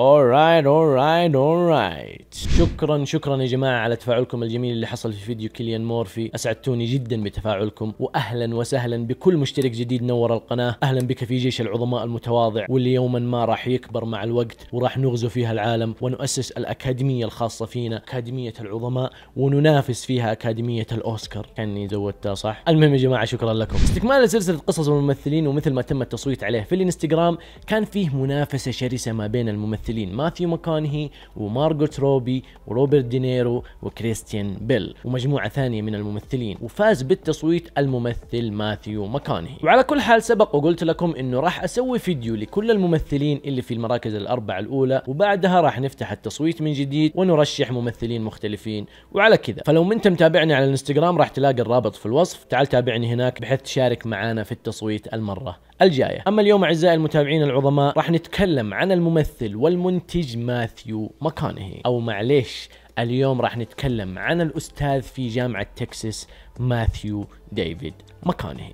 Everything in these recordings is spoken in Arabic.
alright alright alright شكرا شكرا يا جماعة على تفاعلكم الجميل اللي حصل في فيديو كيليان مورفي أسعدتوني جدا بتفاعلكم وأهلا وسهلا بكل مشترك جديد نور القناة أهلا بك في جيش العظماء المتواضع واللي يوما ما راح يكبر مع الوقت وراح نغزو فيها العالم ونؤسس الأكاديمية الخاصة فينا أكاديمية العظماء وننافس فيها أكاديمية الأوسكار كأني زودتها صح المهم يا جماعة شكرا لكم استكمال لسلسلة قصص الممثلين ومثل ما تم التصويت عليه في الانستغرام كان فيه منافسة شرسة ما بين الممثلين الممثلين ماثيو ماكونهي ومارغوت روبي وروبرت دينيرو وكريستيان بيل ومجموعة ثانية من الممثلين وفاز بالتصويت الممثل ماثيو ماكونهي وعلى كل حال سبق وقلت لكم انه راح اسوي فيديو لكل الممثلين اللي في المراكز الاربعة الاولى وبعدها راح نفتح التصويت من جديد ونرشح ممثلين مختلفين وعلى كذا فلو انت متابعني على الانستغرام راح تلاقي الرابط في الوصف تعال تابعني هناك بحيث تشارك معنا في التصويت المرة الجاية اما اليوم اعزائي المتابعين العظماء راح نتكلم عن الممثل والممثل المنتج ماثيو مكانه او معليش اليوم راح نتكلم عن الاستاذ في جامعه تكساس ماثيو ديفيد مكانهي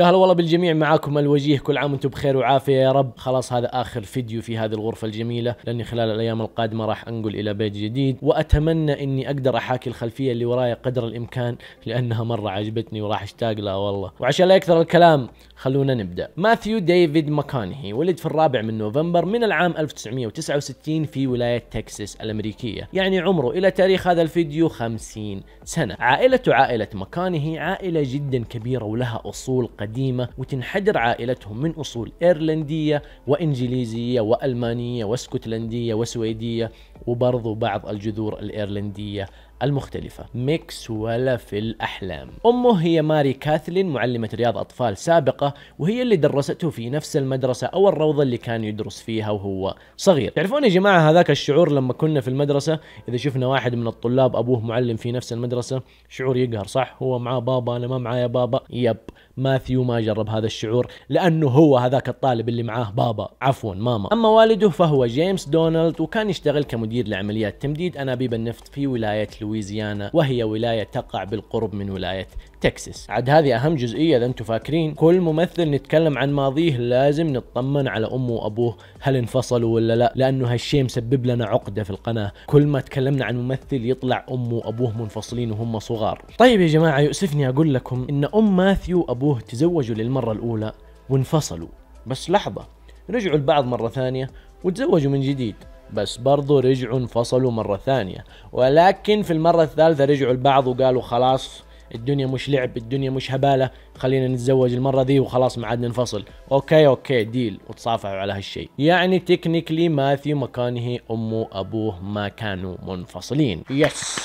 يا هلا والله بالجميع معاكم الوجيه كل عام وانتم بخير وعافيه يا رب خلاص هذا اخر فيديو في هذه الغرفه الجميله لاني خلال الايام القادمه راح انقل الى بيت جديد واتمنى اني اقدر احاكي الخلفيه اللي ورايا قدر الامكان لانها مره عجبتني وراح اشتاق لها والله وعشان لا يكثر الكلام خلونا نبدا ماثيو ديفيد ماكانهي ولد في الرابع من نوفمبر من العام 1969 في ولايه تكساس الامريكيه يعني عمره الى تاريخ هذا الفيديو 50 سنه عائلته عائله ماكانهي عائله جدا كبيره ولها اصول قديمة قديمة وتنحدر عائلتهم من أصول إيرلندية وإنجليزية وألمانية واسكتلندية وسويدية وبرضو بعض الجذور الإيرلندية المختلفة ميكس ولا في الأحلام أمه هي ماري كاثلين معلمة رياض أطفال سابقة وهي اللي درسته في نفس المدرسة أو الروضة اللي كان يدرس فيها وهو صغير تعرفون يا جماعة هذاك الشعور لما كنا في المدرسة إذا شفنا واحد من الطلاب أبوه معلم في نفس المدرسة شعور يقهر صح هو معاه بابا أنا ما معايا بابا يب ماثيو ما جرب هذا الشعور لانه هو هذاك الطالب اللي معاه بابا عفوا ماما اما والده فهو جيمس دونالد وكان يشتغل كمدير لعمليات تمديد انابيب النفط في ولايه لويزيانا وهي ولايه تقع بالقرب من ولايه تكساس عاد هذه اهم جزئيه اذا انتم فاكرين كل ممثل نتكلم عن ماضيه لازم نطمن على امه وابوه هل انفصلوا ولا لا لانه هالشيء مسبب لنا عقده في القناه كل ما تكلمنا عن ممثل يطلع امه وابوه منفصلين وهم صغار طيب يا جماعه يؤسفني اقول لكم ان ام ماثيو ابوه وأبوه تزوجوا للمرة الأولى وانفصلوا بس لحظة رجعوا لبعض مرة ثانية وتزوجوا من جديد بس برضو رجعوا انفصلوا مرة ثانية ولكن في المرة الثالثة رجعوا لبعض وقالوا خلاص الدنيا مش لعب الدنيا مش هبالة خلينا نتزوج المرة ذي وخلاص ما عاد ننفصل اوكي اوكي ديل وتصافحوا على هالشيء يعني تكنيكلي ماثيو مكانه امه ابوه ما كانوا منفصلين يس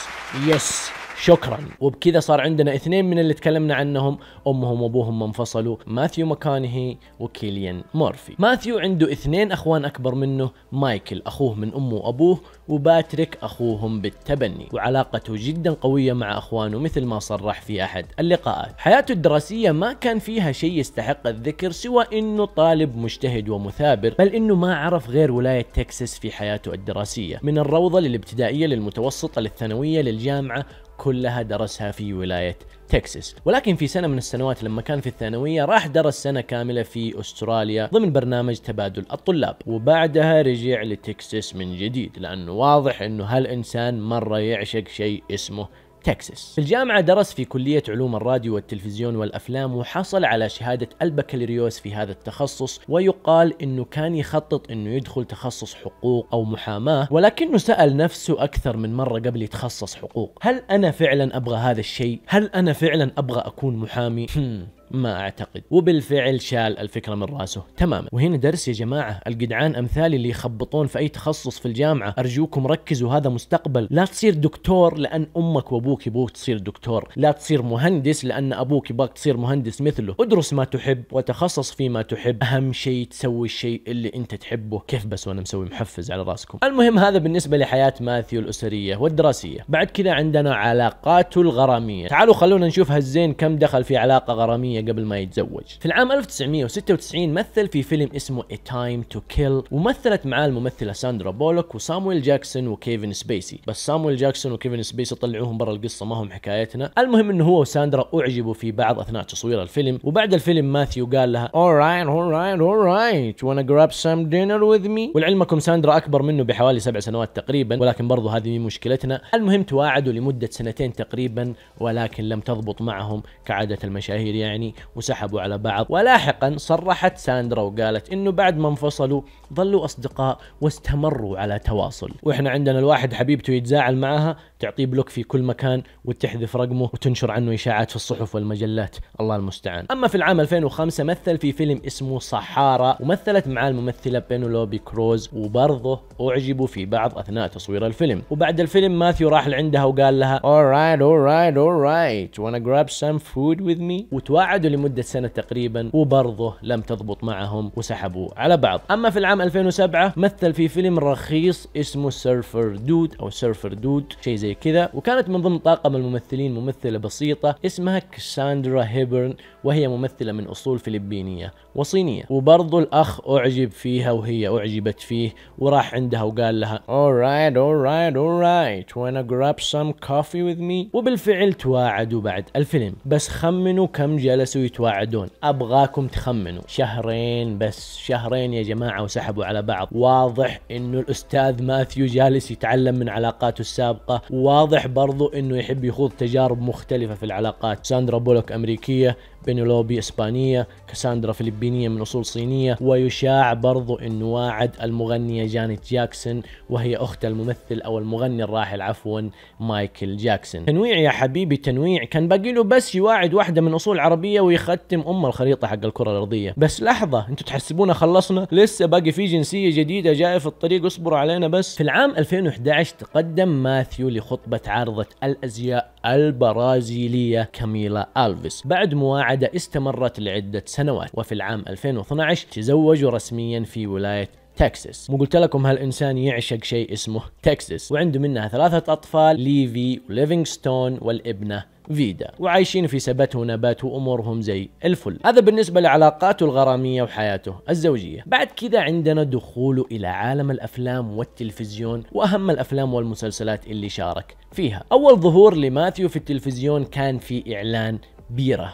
يس شكرا وبكذا صار عندنا اثنين من اللي تكلمنا عنهم امهم وابوهم انفصلوا ماثيو مكانهي وكيليان مورفي ماثيو عنده اثنين اخوان اكبر منه مايكل اخوه من امه وابوه وباتريك اخوهم بالتبني وعلاقته جدا قويه مع اخوانه مثل ما صرح في احد اللقاءات حياته الدراسيه ما كان فيها شيء يستحق الذكر سوى انه طالب مجتهد ومثابر بل انه ما عرف غير ولايه تكساس في حياته الدراسيه من الروضه للابتدائيه للمتوسطه للثانويه للجامعه كلها درسها في ولاية تكساس ولكن في سنة من السنوات لما كان في الثانوية راح درس سنة كاملة في أستراليا ضمن برنامج تبادل الطلاب وبعدها رجع لتكساس من جديد لأنه واضح أنه هالإنسان مرة يعشق شيء اسمه تكساس في الجامعة درس في كلية علوم الراديو والتلفزيون والأفلام وحصل على شهادة البكالوريوس في هذا التخصص ويقال أنه كان يخطط أنه يدخل تخصص حقوق أو محاماة ولكنه سأل نفسه أكثر من مرة قبل يتخصص حقوق هل أنا فعلا أبغى هذا الشيء؟ هل أنا فعلا أبغى أكون محامي؟ ما اعتقد وبالفعل شال الفكره من راسه تماما وهنا درس يا جماعه الجدعان امثالي اللي يخبطون في اي تخصص في الجامعه ارجوكم ركزوا هذا مستقبل لا تصير دكتور لان امك وابوك يبوك تصير دكتور لا تصير مهندس لان ابوك يبغاك تصير مهندس مثله ادرس ما تحب وتخصص فيما تحب اهم شيء تسوي الشيء اللي انت تحبه كيف بس وانا مسوي محفز على راسكم المهم هذا بالنسبه لحياه ماثيو الاسريه والدراسيه بعد كذا عندنا علاقاته الغراميه تعالوا خلونا نشوف هالزين كم دخل في علاقه غراميه الفنية قبل ما يتزوج في العام 1996 مثل في فيلم اسمه A Time To Kill ومثلت معاه الممثلة ساندرا بولوك وسامويل جاكسون وكيفن سبيسي بس سامويل جاكسون وكيفن سبيسي طلعوهم برا القصة ما هم حكايتنا المهم انه هو وساندرا اعجبوا في بعض اثناء تصوير الفيلم وبعد الفيلم ماثيو قال لها alright alright alright wanna grab some dinner with me ولعلمكم ساندرا اكبر منه بحوالي سبع سنوات تقريبا ولكن برضو هذه مي مشكلتنا المهم تواعدوا لمدة سنتين تقريبا ولكن لم تضبط معهم كعادة المشاهير يعني الثاني وسحبوا على بعض ولاحقا صرحت ساندرا وقالت انه بعد ما انفصلوا ظلوا اصدقاء واستمروا على تواصل واحنا عندنا الواحد حبيبته يتزاعل معاها تعطيه بلوك في كل مكان وتحذف رقمه وتنشر عنه اشاعات في الصحف والمجلات الله المستعان اما في العام 2005 مثل في فيلم اسمه صحارى ومثلت معاه الممثله بينولوبي كروز وبرضه اعجبوا في بعض اثناء تصوير الفيلم وبعد الفيلم ماثيو راح لعندها وقال لها alright alright alright wanna grab some food with me وتوعد قعدوا لمدة سنة تقريبا وبرضه لم تضبط معهم وسحبوا على بعض أما في العام 2007 مثل في فيلم رخيص اسمه سيرفر دود أو سيرفر دود شيء زي كذا وكانت من ضمن طاقم الممثلين ممثلة بسيطة اسمها كساندرا هيبرن وهي ممثلة من أصول فلبينية وصينية وبرضه الأخ أعجب فيها وهي أعجبت فيه وراح عندها وقال لها alright alright alright wanna grab some coffee with me وبالفعل تواعدوا بعد الفيلم بس خمنوا كم جلس جلسوا يتواعدون ابغاكم تخمنوا شهرين بس شهرين يا جماعه وسحبوا على بعض واضح انه الاستاذ ماثيو جالس يتعلم من علاقاته السابقه واضح برضو انه يحب يخوض تجارب مختلفه في العلاقات ساندرا بولوك امريكيه بنيلوبي اسبانيه كاساندرا فلبينيه من اصول صينيه ويشاع برضو انه واعد المغنيه جانيت جاكسون وهي اخت الممثل او المغني الراحل عفوا مايكل جاكسون تنويع يا حبيبي تنويع كان باقي له بس يواعد واحده من اصول عربيه ويختم ام الخريطه حق الكره الارضيه بس لحظه انتوا تحسبونا خلصنا لسه باقي في جنسيه جديده جايه في الطريق اصبروا علينا بس في العام 2011 تقدم ماثيو لخطبه عارضه الازياء البرازيلية كاميلا ألفيس بعد مواعدة استمرت لعدة سنوات وفي العام 2012 تزوجوا رسميا في ولاية تكساس مو قلت لكم هالإنسان يعشق شيء اسمه تكساس وعنده منها ثلاثة أطفال ليفي وليفينغستون والابنة فيدا وعايشين في سبت ونبات وامورهم زي الفل هذا بالنسبه لعلاقاته الغراميه وحياته الزوجيه بعد كذا عندنا دخوله الى عالم الافلام والتلفزيون واهم الافلام والمسلسلات اللي شارك فيها اول ظهور لماثيو في التلفزيون كان في اعلان بيره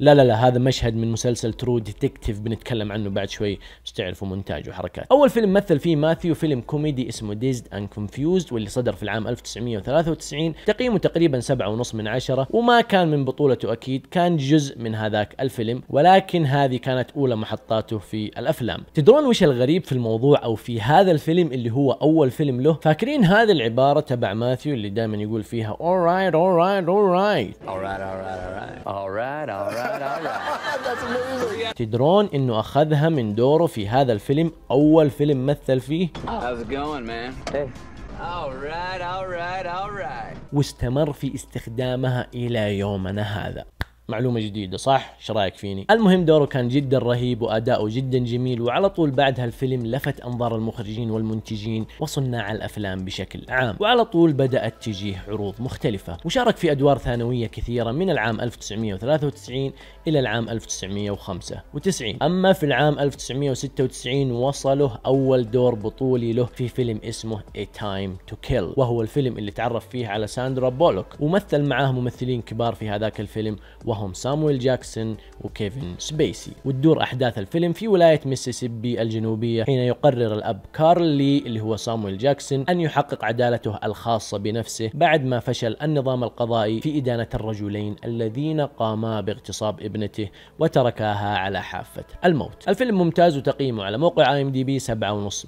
لا لا لا هذا مشهد من مسلسل ترو ديتكتيف بنتكلم عنه بعد شوي بس تعرفوا مونتاج وحركات اول فيلم مثل فيه ماثيو فيلم كوميدي اسمه ديزد اند كونفيوزد واللي صدر في العام 1993 تقييمه تقريبا 7.5 من عشرة وما كان من بطولته اكيد كان جزء من هذاك الفيلم ولكن هذه كانت اولى محطاته في الافلام تدرون وش الغريب في الموضوع او في هذا الفيلم اللي هو اول فيلم له فاكرين هذه العباره تبع ماثيو اللي دائما يقول فيها alright alright alright alright alright alright alright alright alright تدرون انه اخذها من دوره في هذا الفيلم اول فيلم مثل فيه How's it going man? Hey. Alright, alright, alright. واستمر في استخدامها الى يومنا هذا معلومه جديده صح ايش رايك فيني المهم دوره كان جدا رهيب واداؤه جدا جميل وعلى طول بعد هالفيلم لفت انظار المخرجين والمنتجين وصناع الافلام بشكل عام وعلى طول بدات تجيه عروض مختلفه وشارك في ادوار ثانويه كثيره من العام 1993 الى العام 1995 اما في العام 1996 وصله اول دور بطولي له في فيلم اسمه A Time to Kill وهو الفيلم اللي تعرف فيه على ساندرا بولوك ومثل معاه ممثلين كبار في هذاك الفيلم و وهم سامويل جاكسون وكيفن سبيسي وتدور أحداث الفيلم في ولاية ميسيسيبي الجنوبية حين يقرر الأب كارل لي اللي هو سامويل جاكسون أن يحقق عدالته الخاصة بنفسه بعد ما فشل النظام القضائي في إدانة الرجلين الذين قاما باغتصاب ابنته وتركاها على حافة الموت الفيلم ممتاز وتقييمه على موقع اي ام دي بي 7.5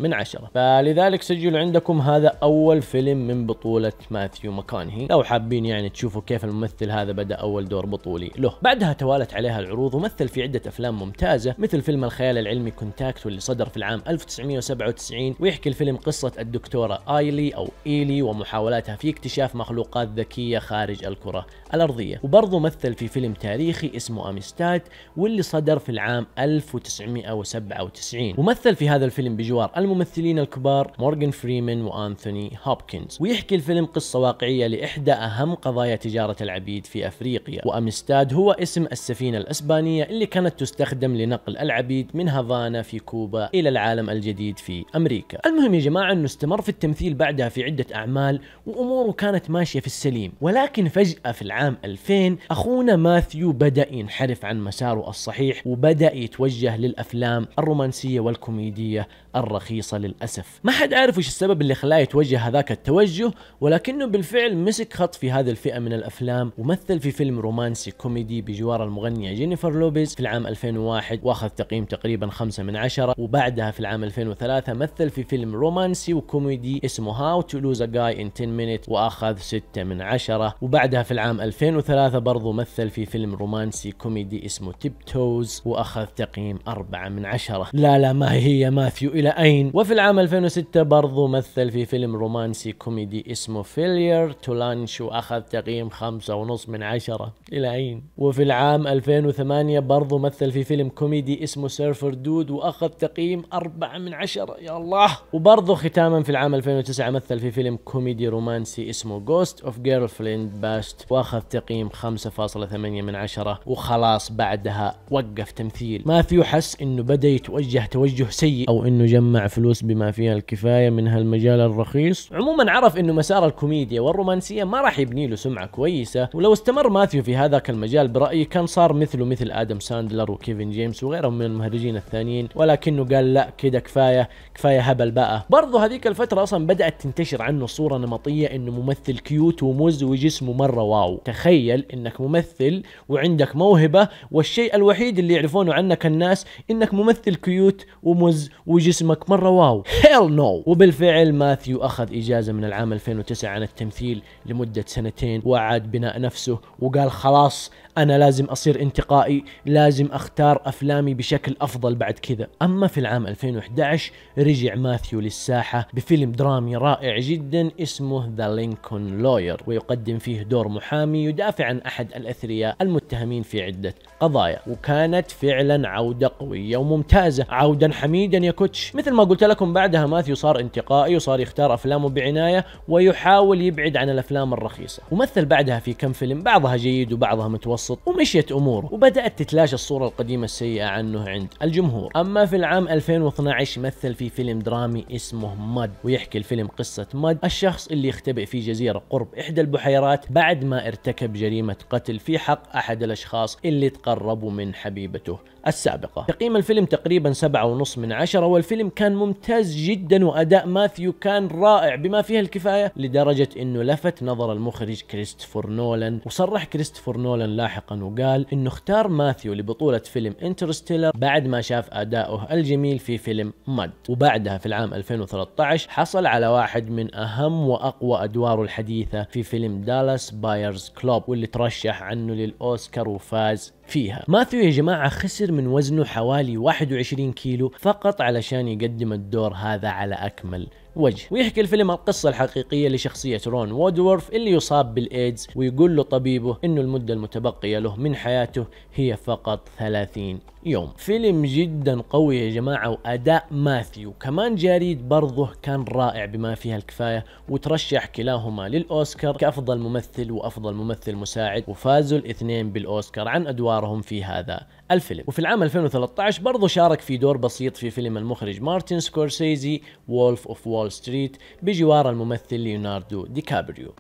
من 10 فلذلك سجلوا عندكم هذا اول فيلم من بطولة ماثيو ماكونهي لو حابين يعني تشوفوا كيف الممثل هذا بدا اول دور بطولي له بعدها توالت عليها العروض ومثل في عدة أفلام ممتازة مثل فيلم الخيال العلمي كونتاكت واللي صدر في العام 1997 ويحكي الفيلم قصة الدكتورة آيلي أو إيلي ومحاولاتها في اكتشاف مخلوقات ذكية خارج الكرة الأرضية وبرضه مثل في فيلم تاريخي اسمه أمستاد واللي صدر في العام 1997 ومثل في هذا الفيلم بجوار الممثلين الكبار مورغان فريمان وأنثوني هوبكنز ويحكي الفيلم قصة واقعية لإحدى أهم قضايا تجارة العبيد في أفريقيا وأمستاد ترينيداد هو اسم السفينة الأسبانية اللي كانت تستخدم لنقل العبيد من هافانا في كوبا إلى العالم الجديد في أمريكا المهم يا جماعة أنه استمر في التمثيل بعدها في عدة أعمال وأموره كانت ماشية في السليم ولكن فجأة في العام 2000 أخونا ماثيو بدأ ينحرف عن مساره الصحيح وبدأ يتوجه للأفلام الرومانسية والكوميدية الرخيصة للأسف ما حد عارف وش السبب اللي خلاه يتوجه هذاك التوجه ولكنه بالفعل مسك خط في هذه الفئة من الأفلام ومثل في فيلم رومانسي كوميدي كوميدي بجوار المغنية جينيفر لوبيز في العام 2001 واخذ تقييم تقريبا 5 من 10 وبعدها في العام 2003 مثل في فيلم رومانسي وكوميدي اسمه هاو تو لوز ا جاي ان 10 مينت واخذ 6 من 10 وبعدها في العام 2003 برضو مثل في فيلم رومانسي كوميدي اسمه تيب توز واخذ تقييم 4 من 10 لا لا ما هي ماثيو الى اين وفي العام 2006 برضو مثل في فيلم رومانسي كوميدي اسمه فيلير تو لانش واخذ تقييم 5 ونص من 10 الى اين وفي العام 2008 برضو مثل في فيلم كوميدي اسمه سيرفر دود واخذ تقييم 4 من 10 يا الله وبرضو ختاما في العام 2009 مثل في فيلم كوميدي رومانسي اسمه جوست اوف جيرلفريند باست واخذ تقييم 5.8 من 10 وخلاص بعدها وقف تمثيل ماثيو حس انه بدا يتوجه توجه سيء او انه جمع فلوس بما فيها الكفايه من هالمجال الرخيص عموما عرف انه مسار الكوميديا والرومانسيه ما راح يبني له سمعه كويسه ولو استمر ماثيو في هذاك المجال المجال برأيي كان صار مثله مثل آدم ساندلر وكيفن جيمس وغيرهم من المهرجين الثانيين ولكنه قال لا كده كفاية كفاية هبل بقى برضه هذيك الفترة أصلا بدأت تنتشر عنه صورة نمطية إنه ممثل كيوت ومز وجسمه مرة واو تخيل إنك ممثل وعندك موهبة والشيء الوحيد اللي يعرفونه عنك الناس إنك ممثل كيوت ومز وجسمك مرة واو هيل نو no. وبالفعل ماثيو أخذ إجازة من العام 2009 عن التمثيل لمدة سنتين وعاد بناء نفسه وقال خلاص أنا لازم أصير انتقائي لازم أختار أفلامي بشكل أفضل بعد كذا أما في العام 2011 رجع ماثيو للساحة بفيلم درامي رائع جدا اسمه ذا لينكون لوير ويقدم فيه دور محامي يدافع عن أحد الأثرياء المتهمين في عدة قضايا وكانت فعلا عودة قوية وممتازة عودا حميدا يا كوتش مثل ما قلت لكم بعدها ماثيو صار انتقائي وصار يختار أفلامه بعناية ويحاول يبعد عن الأفلام الرخيصة ومثل بعدها في كم فيلم بعضها جيد وبعضها متوسط المتوسط ومشيت أموره وبدأت تتلاشى الصورة القديمة السيئة عنه عند الجمهور أما في العام 2012 مثل في فيلم درامي اسمه ماد ويحكي الفيلم قصة ماد الشخص اللي يختبئ في جزيرة قرب إحدى البحيرات بعد ما ارتكب جريمة قتل في حق أحد الأشخاص اللي تقربوا من حبيبته السابقة تقييم الفيلم تقريبا سبعة ونص من عشرة والفيلم كان ممتاز جدا وأداء ماثيو كان رائع بما فيه الكفاية لدرجة أنه لفت نظر المخرج كريستوفر نولان وصرح كريستوفر نولان لاحقا وقال انه اختار ماثيو لبطولة فيلم انترستيلر بعد ما شاف اداؤه الجميل في فيلم ماد وبعدها في العام 2013 حصل على واحد من اهم واقوى ادواره الحديثة في فيلم دالاس بايرز كلوب واللي ترشح عنه للاوسكار وفاز فيها ماثيو يا جماعة خسر من وزنه حوالي 21 كيلو فقط علشان يقدم الدور هذا على أكمل وجه ويحكي الفيلم القصة الحقيقية لشخصية رون وودورف اللي يصاب بالإيدز ويقول له طبيبه إنه المدة المتبقية له من حياته هي فقط 30 يوم فيلم جدا قوي يا جماعة وأداء ماثيو كمان جاريد برضه كان رائع بما فيها الكفاية وترشح كلاهما للأوسكار كأفضل ممثل وأفضل ممثل مساعد وفازوا الاثنين بالأوسكار عن أدوارهم في هذا الفيلم وفي العام 2013 برضه شارك في دور بسيط في فيلم المخرج مارتن سكورسيزي وولف اوف وول وول ستريت بجوار الممثل ليوناردو دي كابريو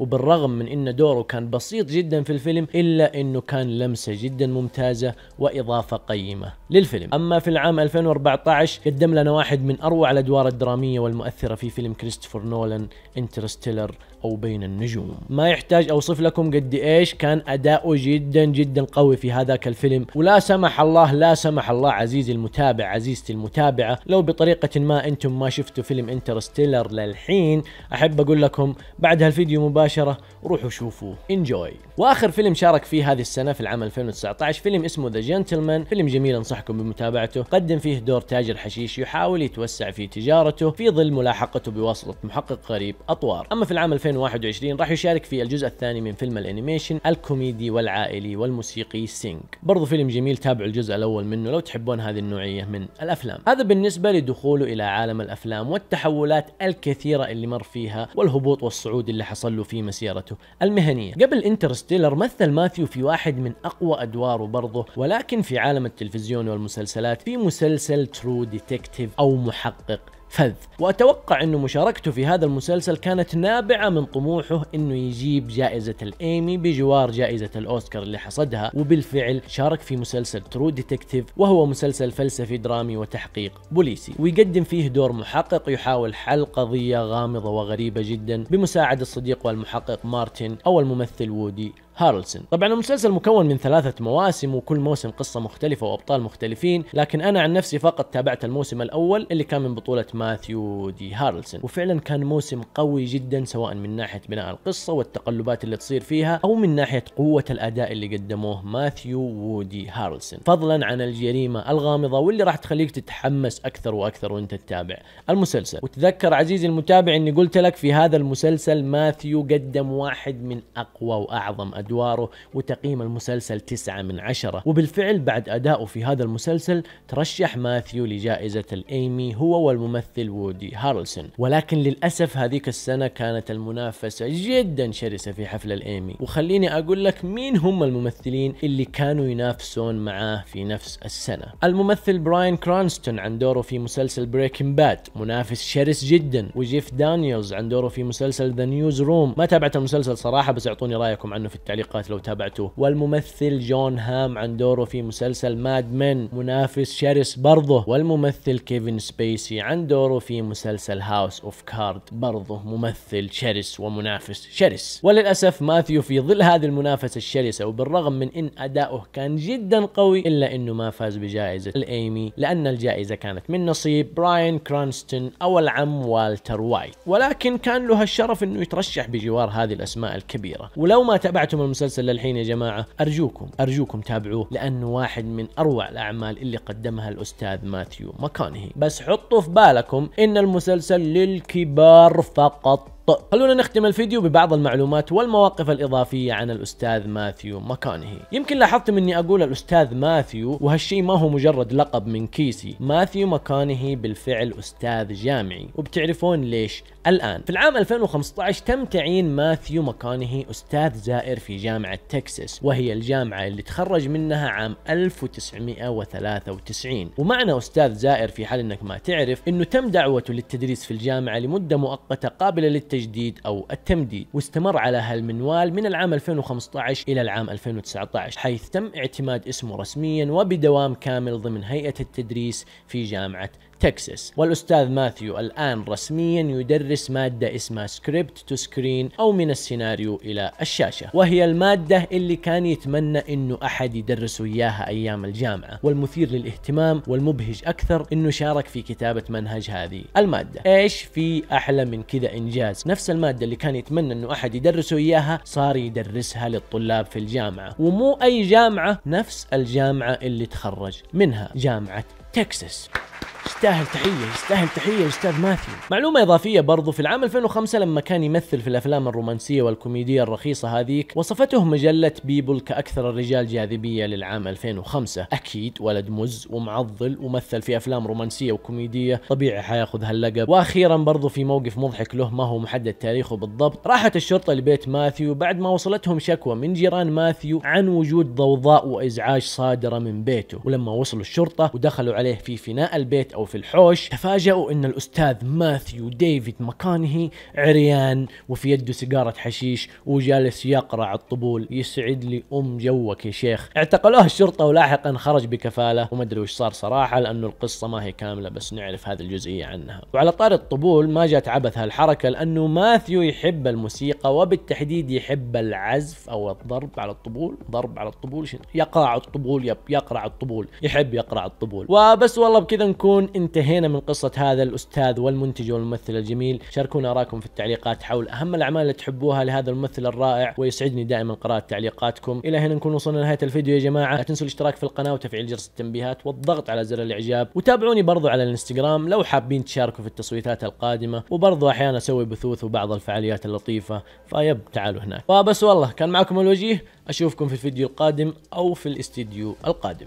وبالرغم من ان دوره كان بسيط جدا في الفيلم الا انه كان لمسه جدا ممتازه واضافه قيمه للفيلم اما في العام 2014 قدم لنا واحد من اروع الادوار الدراميه والمؤثره في فيلم كريستوفر نولان انترستيلر أو بين النجوم ما يحتاج أوصف لكم قد إيش كان أداؤه جدا جدا قوي في هذاك الفيلم ولا سمح الله لا سمح الله عزيزي المتابع عزيزتي المتابعة لو بطريقة ما أنتم ما شفتوا فيلم انترستيلر للحين أحب أقول لكم بعد هالفيديو مباشرة روحوا شوفوا انجوي وآخر فيلم شارك فيه هذه السنة في العام 2019 فيلم اسمه ذا جنتلمان فيلم جميل أنصحكم بمتابعته قدم فيه دور تاجر حشيش يحاول يتوسع في تجارته في ظل ملاحقته بواسطة محقق غريب أطوار أما في العام 2000 2021 راح يشارك في الجزء الثاني من فيلم الانيميشن الكوميدي والعائلي والموسيقي سينك برضو فيلم جميل تابعوا الجزء الاول منه لو تحبون هذه النوعيه من الافلام هذا بالنسبه لدخوله الى عالم الافلام والتحولات الكثيره اللي مر فيها والهبوط والصعود اللي حصل له في مسيرته المهنيه قبل انترستيلر مثل ماثيو في واحد من اقوى ادواره برضه ولكن في عالم التلفزيون والمسلسلات في مسلسل ترو ديتكتيف او محقق فذ وأتوقع أنه مشاركته في هذا المسلسل كانت نابعة من طموحه أنه يجيب جائزة الإيمي بجوار جائزة الأوسكار اللي حصدها وبالفعل شارك في مسلسل ترو ديتكتيف وهو مسلسل فلسفي درامي وتحقيق بوليسي ويقدم فيه دور محقق يحاول حل قضية غامضة وغريبة جدا بمساعدة الصديق والمحقق مارتن أو الممثل وودي هارلسن طبعا المسلسل مكون من ثلاثة مواسم وكل موسم قصة مختلفة وأبطال مختلفين لكن أنا عن نفسي فقط تابعت الموسم الأول اللي كان من بطولة ماثيو دي هارلسن وفعلا كان موسم قوي جدا سواء من ناحية بناء القصة والتقلبات اللي تصير فيها أو من ناحية قوة الأداء اللي قدموه ماثيو وودي هارلسن فضلا عن الجريمة الغامضة واللي راح تخليك تتحمس أكثر وأكثر وأنت تتابع المسلسل وتذكر عزيزي المتابع أني قلت لك في هذا المسلسل ماثيو قدم واحد من أقوى وأعظم أداء أدواره وتقييم المسلسل 9 من 10 وبالفعل بعد أدائه في هذا المسلسل ترشح ماثيو لجائزة الإيمي هو والممثل وودي هارلسون ولكن للأسف هذيك السنة كانت المنافسة جدا شرسة في حفل الإيمي وخليني أقول لك مين هم الممثلين اللي كانوا ينافسون معاه في نفس السنة الممثل براين كرانستون عن دوره في مسلسل بريكنج باد منافس شرس جدا وجيف دانيلز عن دوره في مسلسل ذا نيوز روم ما تابعت المسلسل صراحة بس اعطوني رأيكم عنه في التعليق التعليقات لو تابعتوه والممثل جون هام عن دوره في مسلسل ماد من منافس شرس برضه والممثل كيفن سبيسي عن دوره في مسلسل هاوس اوف كارد برضه ممثل شرس ومنافس شرس وللأسف ماثيو في ظل هذه المنافسة الشرسة وبالرغم من إن أداؤه كان جدا قوي إلا أنه ما فاز بجائزة الأيمي لأن الجائزة كانت من نصيب براين كرانستون أو العم والتر وايت ولكن كان له الشرف أنه يترشح بجوار هذه الأسماء الكبيرة ولو ما تابعتم قيم المسلسل للحين يا جماعه ارجوكم ارجوكم تابعوه لانه واحد من اروع الاعمال اللي قدمها الاستاذ ماثيو مكانه بس حطوا في بالكم ان المسلسل للكبار فقط طيب خلونا نختم الفيديو ببعض المعلومات والمواقف الإضافية عن الأستاذ ماثيو مكانهي يمكن لاحظتم أني أقول الأستاذ ماثيو وهالشيء ما هو مجرد لقب من كيسي ماثيو مكانهي بالفعل أستاذ جامعي وبتعرفون ليش الآن في العام 2015 تم تعيين ماثيو مكانهي أستاذ زائر في جامعة تكساس وهي الجامعة اللي تخرج منها عام 1993 ومعنى أستاذ زائر في حال أنك ما تعرف أنه تم دعوته للتدريس في الجامعة لمدة مؤقتة قابلة للتجربة التجديد أو التمديد واستمر على هالمنوال من العام 2015 إلى العام 2019 حيث تم اعتماد اسمه رسميا وبدوام كامل ضمن هيئة التدريس في جامعة تكساس والأستاذ ماثيو الآن رسميا يدرس مادة اسمها سكريبت تو سكرين أو من السيناريو إلى الشاشة وهي المادة اللي كان يتمنى أنه أحد يدرسه إياها أيام الجامعة والمثير للاهتمام والمبهج أكثر أنه شارك في كتابة منهج هذه المادة إيش في أحلى من كذا إنجاز نفس المادة اللي كان يتمنى أنه أحد يدرسه إياها صار يدرسها للطلاب في الجامعة ومو أي جامعة نفس الجامعة اللي تخرج منها جامعة تكساس يستاهل تحيه يستاهل تحيه استاذ ماثيو معلومه اضافيه برضو في العام 2005 لما كان يمثل في الافلام الرومانسيه والكوميديه الرخيصه هذيك وصفته مجله بيبل كاكثر الرجال جاذبيه للعام 2005 اكيد ولد مز ومعضل ومثل في افلام رومانسيه وكوميديه طبيعي حياخذ هاللقب واخيرا برضو في موقف مضحك له ما هو محدد تاريخه بالضبط راحت الشرطه لبيت ماثيو بعد ما وصلتهم شكوى من جيران ماثيو عن وجود ضوضاء وازعاج صادره من بيته ولما وصلوا الشرطه ودخلوا عليه في فناء البيت أو في الحوش تفاجؤوا أن الأستاذ ماثيو ديفيد مكانهي عريان وفي يده سيجارة حشيش وجالس يقرع الطبول يسعد لي أم جوك يا شيخ اعتقلوه الشرطة ولاحقا خرج بكفالة وما أدري وش صار صراحة لأنه القصة ما هي كاملة بس نعرف هذه الجزئية عنها وعلى طار الطبول ما جات عبث هالحركة لأنه ماثيو يحب الموسيقى وبالتحديد يحب العزف أو الضرب على الطبول ضرب على الطبول يقرع الطبول يب يقرع الطبول يحب يقرع الطبول وبس والله بكذا نكون نكون انتهينا من قصة هذا الأستاذ والمنتج والممثل الجميل شاركونا أراءكم في التعليقات حول أهم الأعمال اللي تحبوها لهذا الممثل الرائع ويسعدني دائما قراءة تعليقاتكم إلى هنا نكون وصلنا لنهاية الفيديو يا جماعة لا تنسوا الاشتراك في القناة وتفعيل جرس التنبيهات والضغط على زر الإعجاب وتابعوني برضو على الانستغرام لو حابين تشاركوا في التصويتات القادمة وبرضو أحيانا أسوي بثوث وبعض الفعاليات اللطيفة فيب تعالوا هناك فبس والله كان معكم الوجيه أشوفكم في الفيديو القادم أو في الاستديو القادم